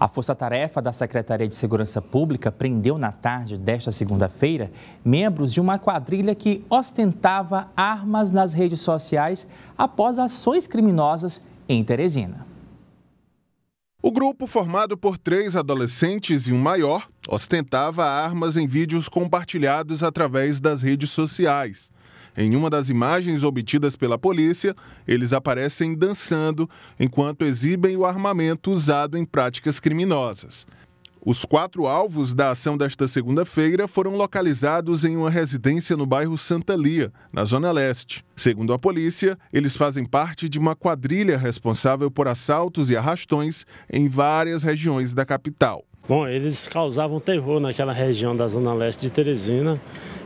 A força-tarefa da Secretaria de Segurança Pública prendeu na tarde desta segunda-feira membros de uma quadrilha que ostentava armas nas redes sociais após ações criminosas em Teresina. O grupo, formado por três adolescentes e um maior, ostentava armas em vídeos compartilhados através das redes sociais. Em uma das imagens obtidas pela polícia, eles aparecem dançando enquanto exibem o armamento usado em práticas criminosas. Os quatro alvos da ação desta segunda-feira foram localizados em uma residência no bairro Santa Lia, na Zona Leste. Segundo a polícia, eles fazem parte de uma quadrilha responsável por assaltos e arrastões em várias regiões da capital. Bom, eles causavam terror naquela região da Zona Leste de Teresina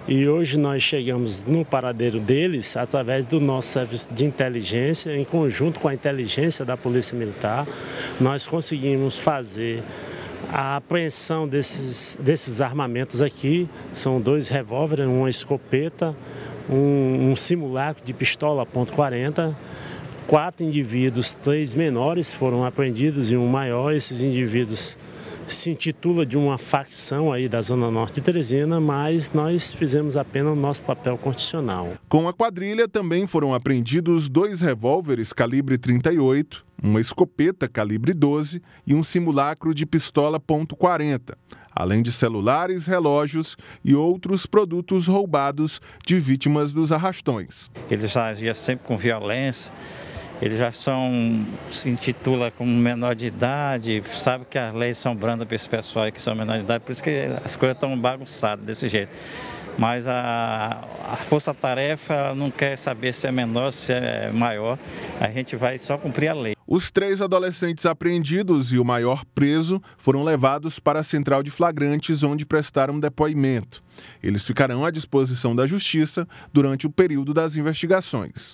e hoje nós chegamos no paradeiro deles através do nosso serviço de inteligência, em conjunto com a inteligência da Polícia Militar, nós conseguimos fazer a apreensão desses, desses armamentos aqui. São dois revólveres, uma escopeta, um, um simulacro de pistola .40 quatro indivíduos, três menores foram apreendidos e um maior. Esses indivíduos se intitula de uma facção aí da Zona Norte de Teresina, mas nós fizemos apenas o nosso papel constitucional. Com a quadrilha também foram apreendidos dois revólveres calibre 38, uma escopeta calibre 12 e um simulacro de pistola .40, além de celulares, relógios e outros produtos roubados de vítimas dos arrastões. Eles agiam sempre com violência eles já são, se intitula como menor de idade, sabe que as leis são brandas para esse pessoal que são menor de idade, por isso que as coisas estão bagunçadas desse jeito. Mas a, a força-tarefa não quer saber se é menor, se é maior, a gente vai só cumprir a lei. Os três adolescentes apreendidos e o maior preso foram levados para a central de flagrantes, onde prestaram depoimento. Eles ficarão à disposição da Justiça durante o período das investigações.